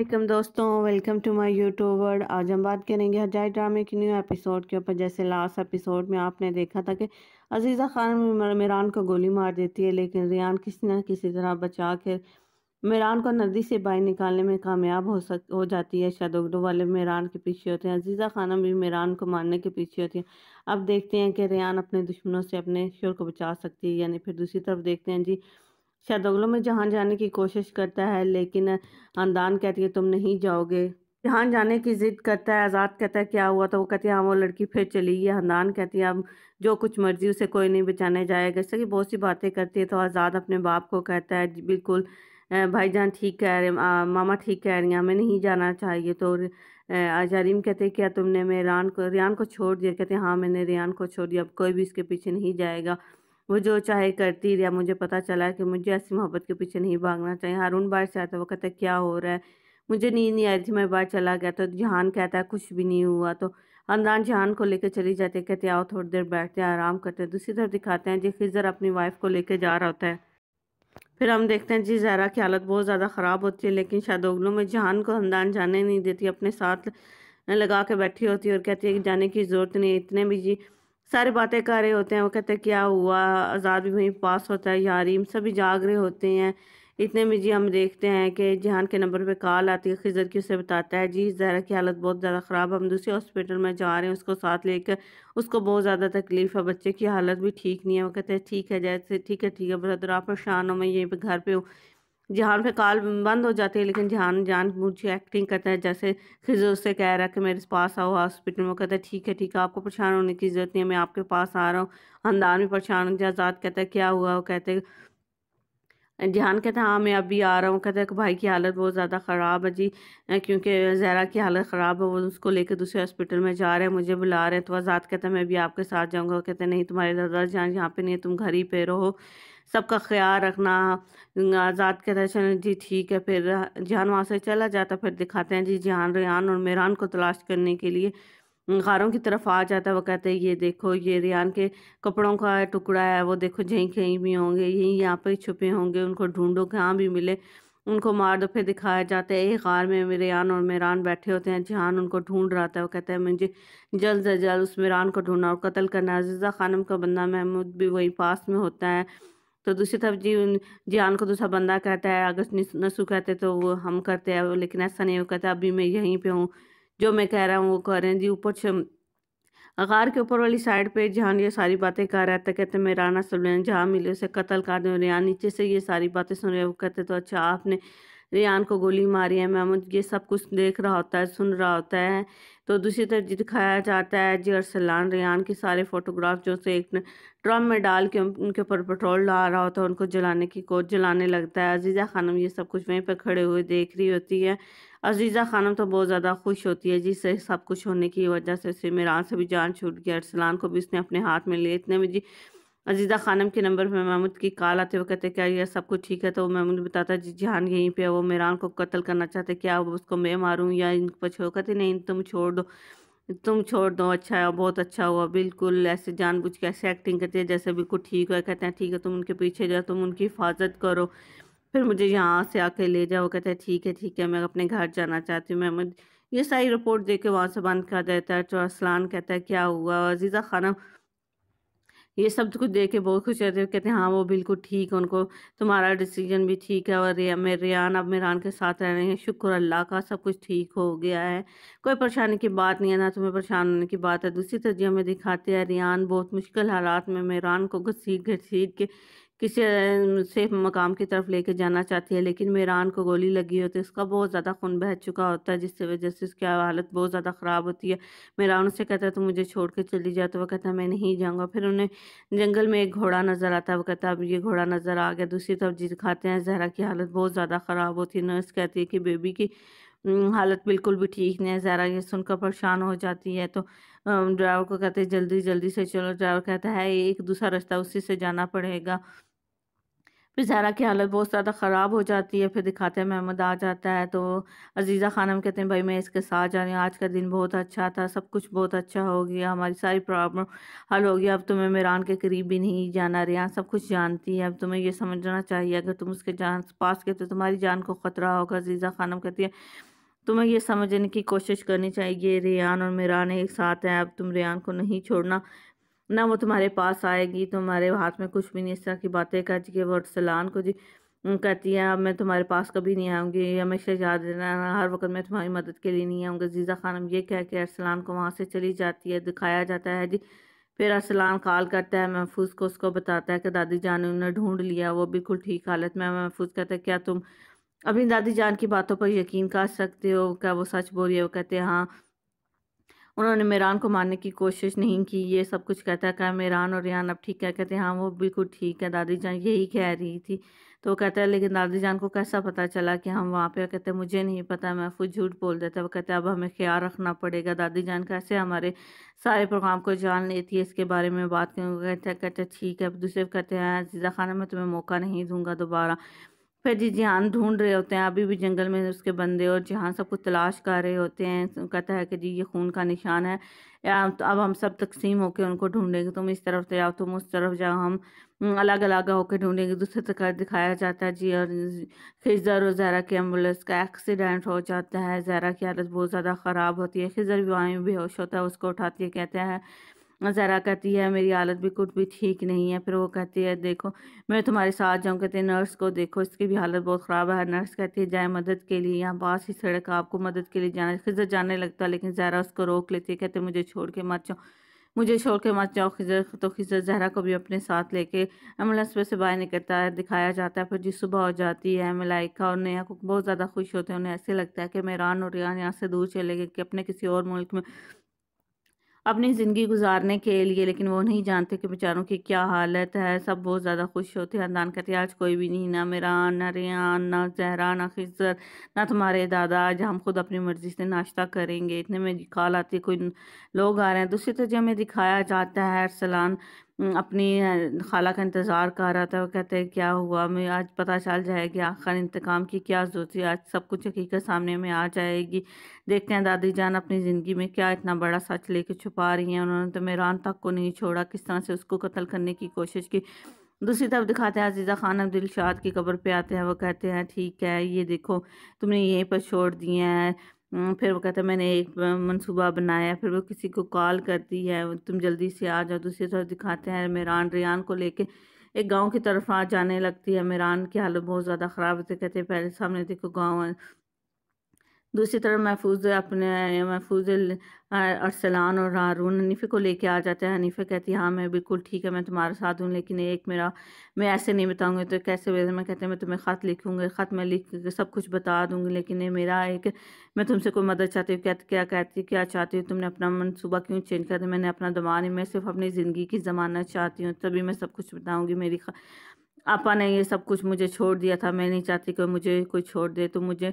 welcome दोस्तों welcome to my YouTube आज हम बात करेंगे हजाय ड्रामे की न्यू एपिसोड के ऊपर जैसे लास्ट एपिसोड में आपने देखा था कि अजीज़ा खान मीरान को गोली मार देती है लेकिन रियान किसी न किसी तरह बचा कर मीरान को नदी से बाहर निकालने में कामयाब हो सक हो जाती है शदोगडो वाले मीरान के पीछे होते हैं अजीज़ा खानम भी मीरान को मारने के पीछे होती है अब देखते हैं कि रियान अपने दुश्मनों से अपने शोर को बचा सकती है यानी फिर दूसरी तरफ देखते हैं जी शायद अगलों में जहाँ जाने की कोशिश करता है लेकिन खानदान कहती है तुम नहीं जाओगे जहाँ जाने की ज़िद करता है आज़ाद कहता है क्या हुआ तो वो कहती है हाँ वो लड़की फिर चली गई हंदान कहती है अब जो कुछ मर्जी उसे कोई नहीं बचाने जाएगा जैसे कि बहुत सी बातें करती है तो आज़ाद अपने बाप को कहता है बिल्कुल भाई जान ठीक कह रहे आ, मामा ठीक कह रही हैं हमें नहीं जाना चाहिए तो आजारीम कहते हैं क्या तुमने मेरान को रियान को छोड़ दिया कहते हैं हाँ मैंने रियान को छोड़ दिया अब कोई भी इसके पीछे नहीं जाएगा वो जो चाहे करती रहा मुझे पता चला कि मुझे ऐसी मोहब्बत के पीछे नहीं भागना चाहिए हारून बाहर से आता वो कहता क्या हो रहा है मुझे नींद नहीं आ रही थी मैं बाहर चला गया तो जहान कहता है कुछ भी नहीं हुआ तो अमरान जहान को लेकर चली जाती है कहते आओ थोड़ी देर बैठते हैं आराम करते हैं दूसरी तो तरफ दिखाते हैं जी खिजर अपनी वाइफ को लेकर जा रहा होता है फिर हम देखते हैं जी जहरा की हालत बहुत ज़्यादा ख़राब होती है लेकिन शायद उगलों में जहान को हमदान जाने नहीं देती अपने साथ लगा के बैठी होती है और कहती है कि जाने की ज़रूरत नहीं इतने भी जी सारे बातें कर रहे होते हैं वो कहते हैं क्या हुआ आज़ाद भी वहीं पास होता है यारीम सभी जाग रहे होते हैं इतने में जी हम देखते हैं कि जहान के नंबर पे कॉल आती है खिजर की उसे बताता है जी ज़हरा की हालत बहुत ज़्यादा ख़राब है हम दूसरे हॉस्पिटल में जा रहे हैं उसको साथ लेकर उसको बहुत ज़्यादा तकलीफ़ है बच्चे की हालत भी ठीक नहीं है वो कहते हैं ठीक है जैसे ठीक है ठीक है ब्रदर आप परेशान हो मैं यहीं पर घर पर हूँ जहान पे कॉल बंद हो जाती है लेकिन जहान जान मुझे एक्टिंग करता है जैसे खिजो से कह रहा है कि मेरे पास आओ हॉस्पिटल में कहता है ठीक है ठीक है आपको परेशान होने की ज़रूरत नहीं है मैं आपके पास आ रहा हूँ हमदान भी परेशान हो आज़ाद कहता है क्या हुआ वो कहते जहान कहता है हाँ मैं अभी आ रहा हूँ कहता है कि भाई की हालत बहुत ज़्यादा ख़राब है जी क्योंकि जहरा की हालत ख़राब है वो उसको लेकर दूसरे हॉस्पिटल में जा रहे हैं मुझे बुला रहे हैं तो आज़ाद कहता है मैं भी आपके साथ जाऊँगा कहते नहीं तुम्हारे दादा जान यहाँ पे नहीं है तुम घर ही पे रहो सबका ख्याल रखना आज़ाद कहता है चलो जी ठीक है फिर जहान वहाँ से चला जाता फिर दिखाते हैं जी जहान रियान और मेरान को तलाश करने के लिए खारों की तरफ आ जाता है वो कहते हैं ये देखो ये रेहान के कपड़ों का टुकड़ा है वो देखो जहीं कहीं भी होंगे यहीं यहाँ पर छुपे होंगे उनको ढूंढो कहाँ भी मिले उनको मार दो फिर दिखाया जाता है एक गार में मेरान और मेरान बैठे होते हैं जहान उनको ढूंढ रहा था वो कहता है मुझे जल्द से जल्द उस मेरान को ढूंढना और कत्ल करना अजीज़ा खानम का बंदा महमूद भी वहीं पास में होता है तो दूसरी तरफ जी जियान को दूसरा तो बंदा कहता है अगर नसू कहते तो वो हम करते हैं लेकिन ऐसा नहीं वो कहता अभी मैं यहीं पे हूँ जो मैं कह रहा हूँ वो कह रहे हैं जी ऊपर अगार के ऊपर वाली साइड पे जहाँ ये सारी बातें कर रहा था कहते मैं राना सुन रहे हैं तो जहाँ मिले उसे कत्ल कर दें यहाँ नीचे से ये सारी बातें सुन रहे हैं वो कहते तो अच्छा आपने रियान को गोली मारी है महमूद ये सब कुछ देख रहा होता है सुन रहा होता है तो दूसरी तरफ दिखाया जाता है जी अरसलान रियान के सारे फ़ोटोग्राफ जो से एक ड्रम में डाल के उनके ऊपर पेट्रोल डाल रहा होता है उनको जलाने की कोच जलाने लगता है अजीज़ा खानम ये सब कुछ वहीं पर खड़े हुए देख रही होती है अजीज़ा खानम तो बहुत ज़्यादा खुश होती है जिससे सब कुछ होने की वजह से उसे मेरान से भी जान छूट गया अरसलान को भी उसने अपने हाथ में लिए इतने में जी अजीज़ा खानम के नंबर पर महमूद की कॉल आते हुए कहते क्या यह सब कुछ ठीक है तो महमूद बताता जी जहान यहीं पर वो मेरान को कत्ल करना चाहते क्या उसको मैं मारूँ या इन पर छोड़ कहते नहीं तुम छोड़ दो तुम छोड़ दो अच्छा है बहुत अच्छा हुआ बिल्कुल ऐसे जानबूझ के ऐसे एक्टिंग करती है जैसे बिल्कुल ठीक है कहते हैं ठीक है तुम उनके पीछे जाओ तुम उनकी हिफाजत करो फिर मुझे यहाँ से आके ले जाओ कहते हैं ठीक है ठीक है मैं अपने घर जाना चाहती हूँ महमूद ये सारी रिपोर्ट दे के वहाँ से बंद कर देता है तो असलान कहता है क्या हुआ अजीज़ा खानम ये सब तो कुछ देख के बहुत खुश रहते हैं कहते हैं हाँ वो बिल्कुल ठीक है उनको तुम्हारा डिसीजन भी ठीक है और रिया मैं रियान अब मेरान के साथ रह रहे हैं शुक्र अल्लाह का सब कुछ ठीक हो गया है कोई परेशानी की बात नहीं है ना तुम्हें परेशान होने की बात है दूसरी तरजीह में दिखाते हैं रियान बहुत मुश्किल हालात में मेरान को घसीट घसीट के किसी से मकाम की तरफ लेके जाना चाहती है लेकिन मेरान को गोली लगी होती तो है उसका बहुत ज़्यादा खून बह चुका होता है जिसकी वजह से उसकी हालत बहुत ज़्यादा ख़राब होती है मेरान उसे कहता है तो मुझे छोड़ के चली जाए तो वह कहता है मैं नहीं जाऊँगा फिर उन्हें जंगल में एक घोड़ा नज़र आता है वो कहता है अब ये घोड़ा नज़र आ गया दूसरी तरफ जी दिखाते हैं जहरा की हालत बहुत ज़्यादा ख़राब होती है नर्स कहती है कि बेबी की हालत बिल्कुल भी ठीक नहीं है जहरा ये सुनकर परेशान हो जाती है तो ड्राइवर को कहते हैं जल्दी जल्दी से चलो ड्राइवर कहता है एक दूसरा रास्ता उसी से जाना पड़ेगा फिर जहरा की हालत बहुत ज़्यादा ख़राब हो जाती है फिर दिखाते हैं महमद आ जाता है तो अजीज़ा खानम कहते हैं भाई मैं इसके साथ जा रही हूँ आज का दिन बहुत अच्छा था सब कुछ बहुत अच्छा हो गया हमारी सारी प्रॉब्लम हल हो गई अब तुम्हें मेरान के करीब भी नहीं जाना रेहान सब कुछ जानती है अब तुम्हें यह समझना चाहिए अगर तुम उसके जान पास गए तो तुम्हारी जान को ख़तरा होगा अजीज़ा खानम कहती है तुम्हें यह समझने की कोशिश करनी चाहिए रेहान और मेरान एक साथ हैं अब तुम रेहान को नहीं छोड़ना ना वो तुम्हारे पास आएगी तुम्हारे हाथ में कुछ भी नहीं इस तरह की बातें चुकी है सलान को जी कहती है अब मैं तुम्हारे पास कभी नहीं आऊँगी हमेशा याद रहना हर वक्त मैं तुम्हारी मदद के लिए नहीं आऊँगा जीज़ा खानम ये कह के अरसलान को वहाँ से चली जाती है दिखाया जाता है जी फिर अरसलान कॉल करता है महफूज को उसको बताता है कि दादी जान ने उन्हें ढूंढ लिया वो बिल्कुल ठीक हालत में महफूज कहता है क्या तुम अपनी दादी जान की बातों पर यकीन कर सकते हो क्या वो सच बोल रही है वो कहते हैं हाँ उन्होंने मेरान को मारने की कोशिश नहीं की ये सब कुछ कहता है मेरान और रियान अब ठीक है कहते हैं हाँ वो बिल्कुल ठीक है दादी जान यही कह रही थी तो कहता है लेकिन दादी जान को कैसा पता चला कि हम वहाँ पे कहते हैं मुझे नहीं पता मैं महफूज झूठ बोल देता वो कहते हैं अब हमें ख्याल रखना पड़ेगा दादी जान कैसे हमारे सारे प्रोग्राम को जान लेती है इसके बारे में बात करूँगा कहते कहते ठीक है दूसरे कहते हैं अजीज़ा हाँ, खाना मैं तुम्हें मौका नहीं दूँगा दोबारा फिर जी जहान ढूंढ रहे होते हैं अभी भी जंगल में उसके बंदे और जहाँ सब कुछ तलाश कर रहे होते हैं कहता है कि जी ये खून का निशान है या तो अब हम सब तकसीम होकर उनको ढूंढेंगे तुम इस तरफ जाओ तुम उस तरफ जाओ हम अलग अलग होकर ढूंढेंगे दूसरे तक दिखाया जाता है जी और खिजर और जहरा के एम्बुलेंस का एक्सीडेंट हो जाता है जहरा की हालत बहुत ज़्यादा ख़राब होती है खिजर भी वहीं बेहोश होता है उसको उठाती है कहते हैं ज़रा कहती है मेरी हालत बिल्कुल भी ठीक नहीं है फिर वो कहती है देखो मैं तुम्हारे साथ जाऊँ कहते हैं नर्स को देखो इसकी भी हालत बहुत ख़राब है नर्स कहती है जाए मदद के लिए यहाँ पास ही सड़क आपको मदद के लिए जाना खिजर जाने लगता है लेकिन ज़रा उसको रोक लेती है कहते मुझे छोड़ के मत जाओ मुझे छोड़ के मत जाओ खिजर तो खिजर जहरा को भी अपने साथ लेके एम्बुलेंस में से बाहर निकलता है दिखाया जाता है फिर जिस सुबह हो जाती है मलाइका और नया को बहुत ज़्यादा खुश होते हैं उन्हें ऐसे लगता है कि मेरान और रियान यहाँ से दूर चले गए कि अपने किसी और मुल्क में अपनी ज़िंदगी गुजारने के लिए लेकिन वो नहीं जानते कि बेचारों की क्या हालत है सब बहुत ज़्यादा खुश होते हैं खानदान कहते आज कोई भी नहीं ना मेरा ना रियान ना जहरा ना खिजत ना तुम्हारे दादा आज हम खुद अपनी मर्ज़ी से नाश्ता करेंगे इतने में कॉल आती कोई लोग आ रहे हैं दूसरी तरह हमें दिखाया जाता है अरसलान अपनी खाला का इंतज़ार कर रहा था वो कहते हैं क्या हुआ मैं आज पता चल जाएगी आखिर इंतकाम की क्या जरूरत है आज सब कुछ हकीकत सामने में आ जाएगी देखते हैं दादी जान अपनी ज़िंदगी में क्या इतना बड़ा सच लेके छुपा रही हैं उन्होंने तो मेरान तक को नहीं छोड़ा किस तरह से उसको कत्ल करने की कोशिश की दूसरी तरफ दिखाते हैं अजीज़ा खान अब दिलशाद की कब्र पे आते हैं वो कहते हैं ठीक है ये देखो तुमने यहीं पर छोड़ दिए हैं हम्म, फिर वो कहता है मैंने एक मनसूबा बनाया फिर वो किसी को कॉल करती है तुम जल्दी से आ जाओ दूसरी तरफ दिखाते हैं मेरान रियान को लेके एक गांव की तरफ आ जाने लगती है मेरान की हालत बहुत ज़्यादा ख़राब होती कहते हैं पहले सामने देखो गांव दूसरी तरफ महफूज अपने महफूज अरसलान और हारून हनीफे को लेके आ जाते हैं हनीफे कहती है हाँ मैं बिल्कुल ठीक है मैं तुम्हारे साथ हूँ लेकिन एक मेरा मैं ऐसे नहीं बताऊँगी तो कैसे वे मैं कहते हैं मैं तुम्हें ख़त लिखूँगी ख़त मैं लिख सब कुछ बता दूँगी लेकिन ये मेरा एक मैं तुमसे कोई मदद चाहती हूँ क्या क्या कहती क्या चाहती हूँ तुमने अपना मनसूबा क्यों चेंज कर दिया मैंने अपना नहीं मैं सिर्फ अपनी ज़िंदगी की जमानत चाहती हूँ तभी मैं सब कुछ बताऊँगी मेरी आपा ने ये सब कुछ मुझे छोड़ दिया था मैं नहीं चाहती कि मुझे कोई छोड़ दे तो मुझे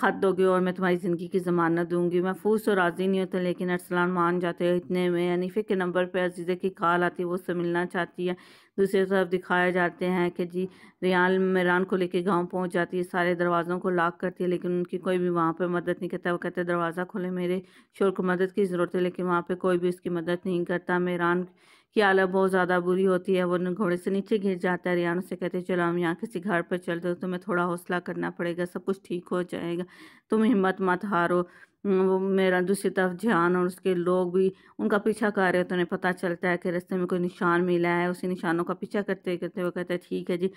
ख़त दोगे और मैं तुम्हारी ज़िंदगी की ज़मानत दूंगी मैं फूस और तो राज़ी नहीं होता लेकिन अरसलान मान जाते हैं इतने में अनीफे के नंबर पर अजीजे की कॉल आती है वो उससे मिलना चाहती है दूसरी तरफ दिखाए जाते हैं कि जी रियाल मेरान को लेके गांव पहुंच जाती है सारे दरवाज़ों को लॉक करती है लेकिन उनकी कोई भी वहाँ पे मदद नहीं करता वो कहते दरवाज़ा खोले मेरे शोर को मदद की ज़रूरत है लेकिन वहाँ पे कोई भी उसकी मदद नहीं करता मेरान की हालत बहुत ज़्यादा बुरी होती है वो घोड़े से नीचे गिर जाता है रियान से कहते चलो हम यहाँ किसी घर पर चलते हो तुम्हें थोड़ा हौसला करना पड़ेगा सब कुछ ठीक हो जाएगा तुम हिम्मत मत हारो वो मेरा दूसरी तरफ ध्यान और उसके लोग भी उनका पीछा कर रहे हो तो उन्हें पता चलता है कि रास्ते में कोई निशान मिला है उसी निशानों का पीछा करते करते वो कहते हैं ठीक है जी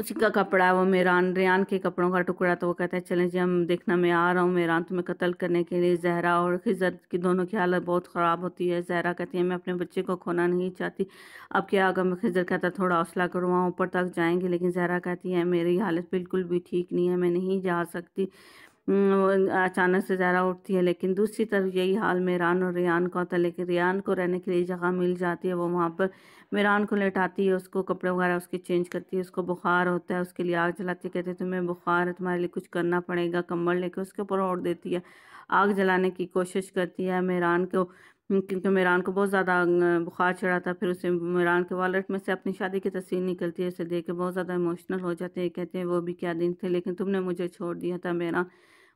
उसी का कपड़ा है वो मेरान रेयान के कपड़ों का टुकड़ा तो वो कहता है चलें जी हम देखना मैं आ रहा हूँ मेरान तुम्हें कत्ल करने के लिए जहरा और खिजत की दोनों की हालत बहुत ख़राब होती है जहरा कहती है मैं अपने बच्चे को खोना नहीं चाहती अब क्या अगर मैं खिजत कहता है थोड़ा हौसला करो वहाँ ऊपर तक जाएँगे लेकिन जहरा कहती है मेरी हालत बिल्कुल भी ठीक नहीं है मैं नहीं जा सकती हम्म, अचानक से ज़रा उठती है लेकिन दूसरी तरफ यही हाल मेरान और रियान का होता है लेकिन रियान को रहने के लिए जगह मिल जाती है वो वहाँ पर मेरान को लेटाती है उसको कपड़े वगैरह उसके चेंज करती है उसको बुखार होता है उसके लिए आग जलाती है कहते तुम्हें बुखार है तुम्हारे लिए कुछ करना पड़ेगा कम्बल लेके उसके ऊपर ओढ़ देती है आग जलाने की कोशिश करती है मेहरान को हम्म, क्योंकि मेरान को बहुत ज़्यादा बुखार चढ़ा था फिर उसे मेरान के वॉलेट में से अपनी शादी की तस्वीर निकलती है उसे देख के बहुत ज़्यादा इमोशनल हो जाते हैं कहते हैं वो भी क्या दिन थे लेकिन तुमने मुझे छोड़ दिया था मेरा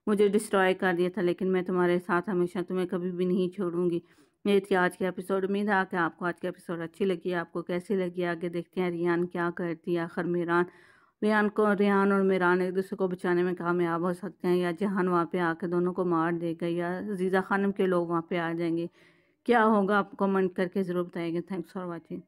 मुझे डिस्ट्रॉय कर दिया था लेकिन मैं तुम्हारे साथ हमेशा तुम्हें कभी भी नहीं छोड़ूंगी ये थी आज के एपिसोड उम्मीद है कि आपको आज के एपिसोड अच्छी लगी आपको कैसी लगी आगे देखते हैं रियान क्या करती है आखिर मेरान रियान को रियान और मेरान एक दूसरे को बचाने में कामयाब हो सकते हैं या जहान वहाँ पे आके दोनों को मार देगा या जीज़ा खानम के लोग वहाँ पे आ जाएंगे क्या होगा आप कमेंट करके ज़रूर बताएंगे थैंक्स फॉर वॉचिंग